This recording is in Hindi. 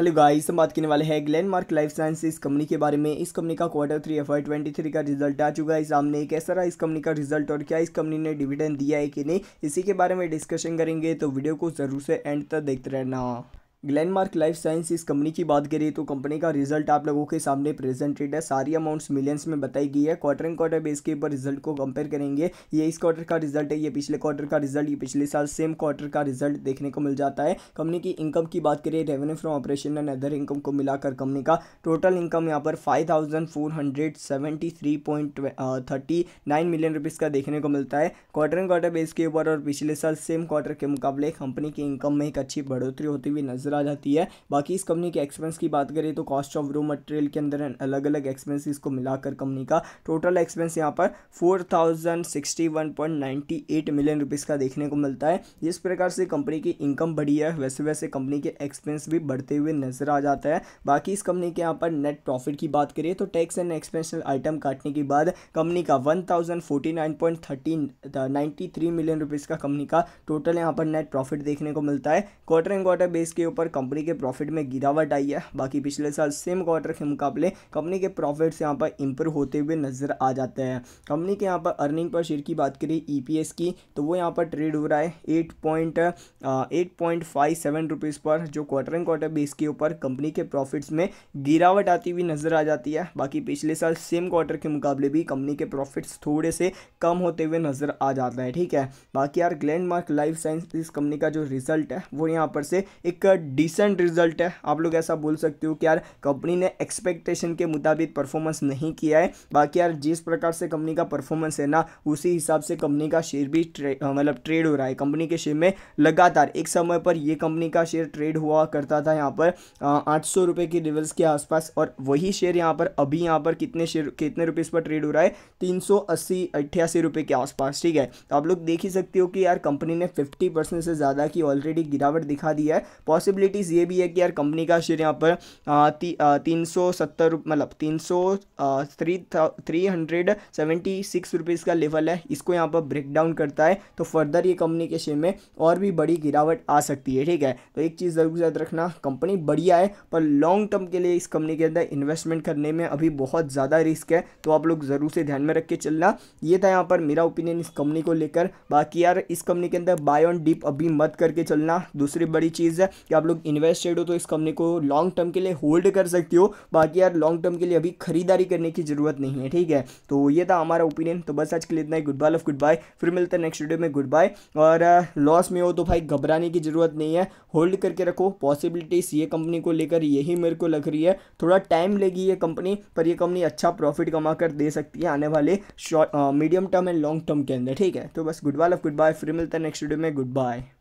हेलो गाइस हम बात करने वाले हैं ग्लैंडमार्क लाइफ साइंस इस कंपनी के बारे में इस कंपनी का quarter three F twenty three का रिजल्ट आ चुका है सामने कैसा रहा इस कंपनी का रिजल्ट और क्या इस कंपनी ने डिविडेंड दिया है कि नहीं इसी के बारे में डिस्कशन करेंगे तो वीडियो को जरूर से एंड तक देखते रहना ग्लैनमार्क लाइफ साइंस इस कंपनी की बात करिए तो कंपनी का रिजल्ट आप लोगों के सामने प्रेजेंटेड है सारी अमाउंट्स मिलियंस में बताई गई है क्वार्टर एंड क्वार्टर बेस के ऊपर रिजल्ट को कंपेयर करेंगे ये इस क्वार्टर का रिजल्ट है ये पिछले क्वार्टर का रिजल्ट ये पिछले साल सेम क्वार्टर का रिजल्ट देखने को मिल जाता है कंपनी की इनकम की बात करिए revenue from operation and other income को मिलाकर कंपनी का टोटल इनकम यहाँ पर five thousand four hundred seventy three point thirty nine million rupees का देखने को मिलता है क्वार्टर एंड क्वार्टर बेस के ऊपर और पिछले साल सेम क्वार्टर के मुकाबले कंपनी की इनकम में एक अच्छी बढ़ोतरी होती हुई नजर नज़र आ जाती है बाकी इस कंपनी के एक्सपेंस की बात करें तो कॉस्ट ऑफ रो मटेरियल के अंदर अलग अलग एक्सपेंस इसको मिलाकर कंपनी का टोटल एक्सपेंस यहाँ पर फोर मिलियन रुपीज़ का देखने को मिलता है जिस प्रकार से कंपनी की इनकम बढ़ी है वैसे वैसे कंपनी के एक्सपेंस भी बढ़ते हुए नजर आ जाता है बाकी इस कंपनी के यहाँ पर नेट प्रॉफिट की बात करिए तो टैक्स एंड एक्सपेंशनल आइटम काटने के बाद कंपनी का one thousand forty nine point thirty ninety three million rupees का कंपनी का टोटल यहाँ पर नेट प्रॉफिट देखने को मिलता है क्वार्टर एंड क्वार्टर बेस के ऊपर पर कंपनी के प्रॉफिट में गिरावट आई है बाकी पिछले साल सेम क्वार्टर के मुकाबले कंपनी के प्रॉफिट्स यहाँ पर इंप्रूव होते हुए नज़र आ जाते हैं कंपनी के यहाँ पर अर्निंग पर शेयर की बात करी ई e की तो वो यहाँ पर ट्रेड हो रहा है eight point eight point five seven rupees पर जो क्वार्टर एंड क्वार्टर बेस के ऊपर कंपनी के प्रॉफिट्स में गिरावट आती हुई नज़र आ जाती है बाकी पिछले साल सेम क्वार्टर के मुकाबले भी कंपनी के प्रॉफिट्स थोड़े से कम होते हुए नज़र आ जाता है ठीक है बाकी यार Glenmark life science company का जो रिजल्ट है वो यहाँ पर से एक डिसेंट रिजल्ट है आप लोग ऐसा बोल सकते हो कि यार कंपनी ने एक्सपेक्टेशन के मुताबिक परफॉर्मेंस नहीं किया है बाकी यार जिस प्रकार से कंपनी का परफॉर्मेंस है ना उसी हिसाब से कंपनी का शेयर भी मतलब ट्रेड हो रहा है कंपनी के शेयर में लगातार एक समय पर ये कंपनी का शेयर ट्रेड हुआ करता था यहाँ पर आठ सौ के की लेवल्स के आसपास और वही शेयर यहाँ पर अभी यहाँ पर कितने शेयर कितने रुपीज पर ट्रेड हो रहा है तीन सौ अस्सी अट्ठासी के आसपास ठीक है तो आप लोग देख ही सकते हो कि यार कंपनी ने फिफ्टी परसेंट से ज़्यादा की ऑलरेडी गिरावट दिखा दी है पॉसिबल पॉसिबिलिटीज़ ये भी है कि यार कंपनी का शेयर यहाँ पर तीन सौ सत्तर मतलब तीन सौ three three hundred seventy six rupees का लेवल है इसको यहाँ पर ब्रेक डाउन करता है तो फर्दर ये कंपनी के शेयर में और भी बड़ी गिरावट आ सकती है ठीक है तो एक चीज़ ज़रूर याद रखना कंपनी बढ़िया है पर लॉन्ग टर्म के लिए इस कंपनी के अंदर इन्वेस्टमेंट करने में अभी बहुत ज़्यादा रिस्क है तो आप लोग ज़रूर से ध्यान में रख के चलना ये था यहाँ पर मेरा ओपिनियन इस कंपनी को लेकर बाकी यार इस कंपनी के अंदर बाय ऑन डीप अभी मत करके चलना दूसरी बड़ी चीज़ है कि आप लोग इन्वेस्टेड हो तो इस कंपनी को लॉन्ग टर्म के लिए होल्ड कर सकती हो बाकी यार लॉन्ग टर्म के लिए अभी खरीदारी करने की ज़रूरत नहीं है ठीक है तो ये था हमारा ओपिनियन तो बस आज के लिए इतना ही goodbye love goodbye फिर मिलते हैं नेक्स्ट वीडियो में गुड बाय और लॉस में हो तो भाई घबराने की ज़रूरत नहीं है होल्ड करके रखो पॉसिबिलिटीज़ ये कंपनी को लेकर यही मेरे को लग रही है थोड़ा टाइम लेगी ये कंपनी पर यह कंपनी अच्छा प्रॉफिट कमा कर दे सकती है आने वाले short medium term and long term के अंदर ठीक है तो बस goodbye love goodbye फिर मिलता है नेक्स्ट वीडियो में गुड बाय